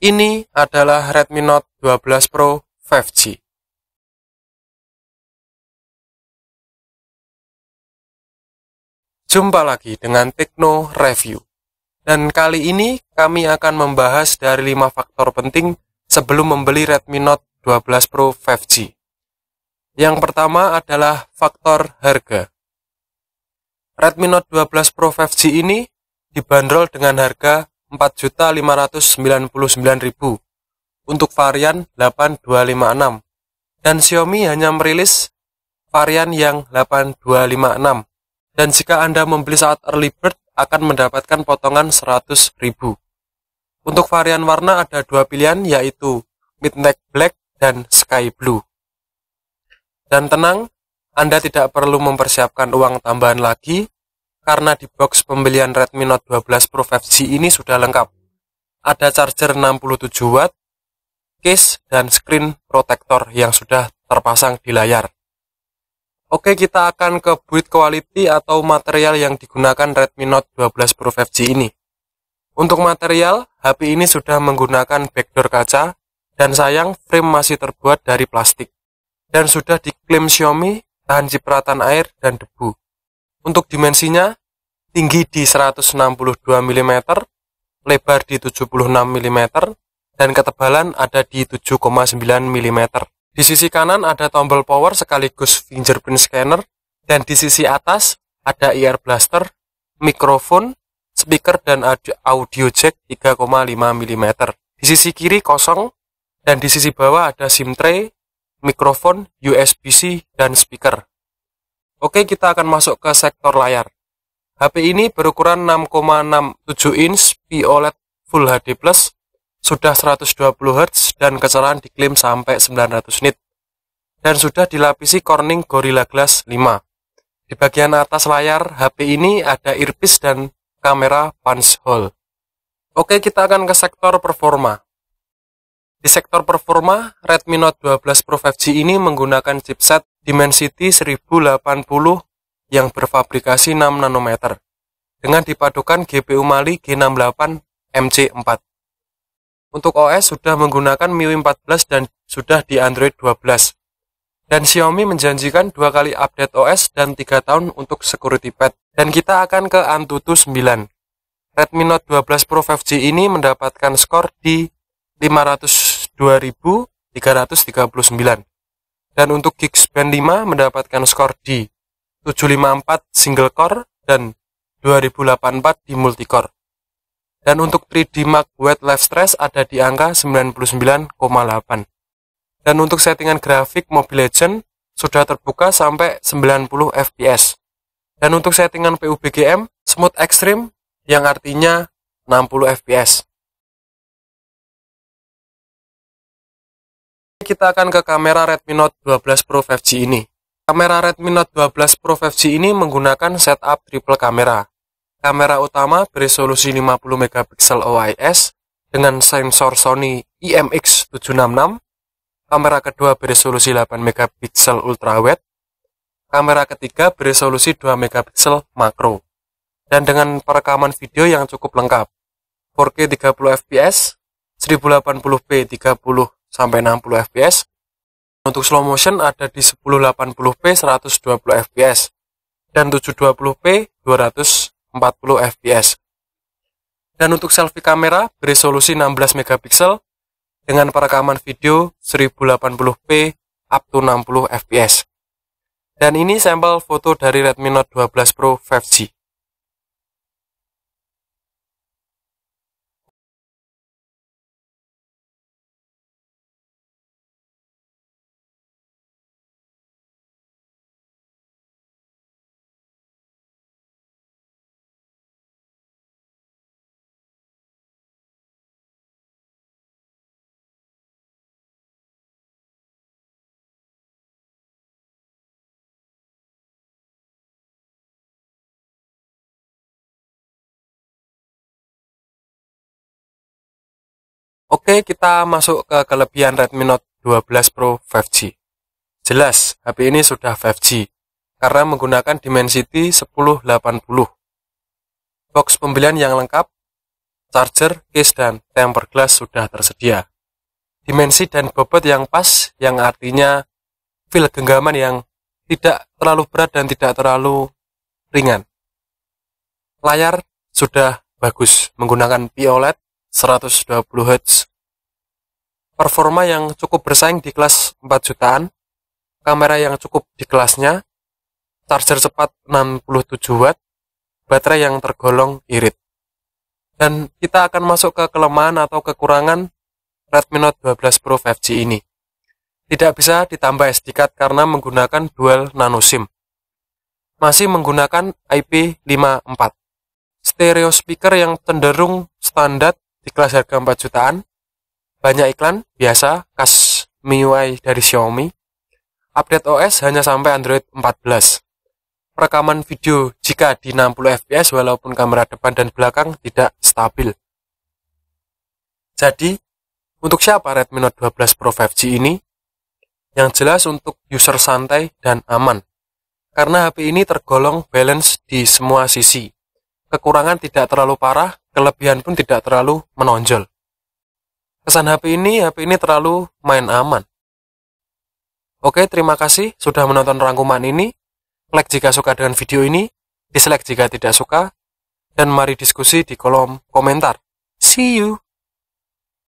Ini adalah Redmi Note 12 Pro 5G. Jumpa lagi dengan Tekno Review. Dan kali ini kami akan membahas dari 5 faktor penting sebelum membeli Redmi Note 12 Pro 5G. Yang pertama adalah faktor harga. Redmi Note 12 Pro 5G ini dibanderol dengan harga 4.599.000 untuk varian 8256 dan Xiaomi hanya merilis varian yang 8256 dan jika Anda membeli saat early bird akan mendapatkan potongan 100.000. Untuk varian warna ada dua pilihan yaitu Midnight Black dan Sky Blue. Dan tenang, Anda tidak perlu mempersiapkan uang tambahan lagi karena di box pembelian Redmi Note 12 Pro 5G ini sudah lengkap. Ada charger 67 watt, case dan screen protector yang sudah terpasang di layar. Oke, kita akan ke build quality atau material yang digunakan Redmi Note 12 Pro 5G ini. Untuk material, HP ini sudah menggunakan backdoor kaca dan sayang frame masih terbuat dari plastik dan sudah diklaim Xiaomi tahan cipratan air dan debu. Untuk dimensinya, tinggi di 162 mm, lebar di 76 mm, dan ketebalan ada di 7,9 mm. Di sisi kanan ada tombol power sekaligus fingerprint scanner, dan di sisi atas ada IR blaster, mikrofon, speaker, dan audio jack 3,5 mm. Di sisi kiri kosong, dan di sisi bawah ada SIM tray, mikrofon, USB-C, dan speaker. Oke, kita akan masuk ke sektor layar. HP ini berukuran 6,67 inch POLED Full HD+, Plus, sudah 120 Hz dan kecerahan diklaim sampai 900 nit. Dan sudah dilapisi Corning Gorilla Glass 5. Di bagian atas layar HP ini ada earpiece dan kamera punch hole. Oke, kita akan ke sektor performa. Di sektor performa, Redmi Note 12 Pro 5G ini menggunakan chipset Dimensity 1080 yang berfabrikasi 6 nanometer dengan dipadukan GPU Mali G68 MC4. Untuk OS sudah menggunakan MIUI 14 dan sudah di Android 12. Dan Xiaomi menjanjikan dua kali update OS dan tiga tahun untuk security patch. Dan kita akan ke Antutu 9. Redmi Note 12 Pro 5G ini mendapatkan skor di 502.339. Dan untuk Gigs Band 5 mendapatkan skor di 754 single core dan 2084 di multi core Dan untuk 3D Mark Wet Life Stress ada di angka 99,8. Dan untuk settingan grafik Mobile Legend sudah terbuka sampai 90 fps. Dan untuk settingan PUBGM Smooth Extreme yang artinya 60 fps. kita akan ke kamera Redmi Note 12 Pro 5G ini. Kamera Redmi Note 12 Pro 5G ini menggunakan setup triple kamera. Kamera utama beresolusi 50 megapiksel OIS dengan sensor Sony IMX766. Kamera kedua beresolusi 8 megapiksel ultrawide. Kamera ketiga beresolusi 2 megapiksel makro. Dan dengan perekaman video yang cukup lengkap. 4K 30fps, 1080p 30 sampai 60 fps. Untuk slow motion ada di 1080p 120 fps dan 720p 240 fps. Dan untuk selfie kamera beresolusi 16 megapiksel dengan perekaman video 1080p up to 60 fps. Dan ini sampel foto dari Redmi Note 12 Pro 5G. Oke, kita masuk ke kelebihan Redmi Note 12 Pro 5G. Jelas, HP ini sudah 5G karena menggunakan Dimensity 1080. Box pembelian yang lengkap, charger, case, dan tempered glass sudah tersedia. Dimensi dan bobot yang pas, yang artinya feel genggaman yang tidak terlalu berat dan tidak terlalu ringan. Layar sudah bagus, menggunakan POLED 120 Hz. Performa yang cukup bersaing di kelas 4 jutaan, kamera yang cukup di kelasnya, charger cepat 67 watt, baterai yang tergolong irit. Dan kita akan masuk ke kelemahan atau kekurangan Redmi Note 12 Pro 5G ini. Tidak bisa ditambah SD card karena menggunakan dual nano SIM. Masih menggunakan IP54. Stereo speaker yang cenderung standar di harga 4 jutaan, banyak iklan, biasa, kas MIUI dari Xiaomi, update OS hanya sampai Android 14, rekaman video jika di 60 fps walaupun kamera depan dan belakang tidak stabil. Jadi, untuk siapa Redmi Note 12 Pro 5G ini? Yang jelas untuk user santai dan aman. Karena HP ini tergolong balance di semua sisi. Kekurangan tidak terlalu parah, kelebihan pun tidak terlalu menonjol. kesan HP ini, HP ini terlalu main aman. Oke, terima kasih sudah menonton rangkuman ini. Like jika suka dengan video ini, dislike jika tidak suka, dan mari diskusi di kolom komentar. See you!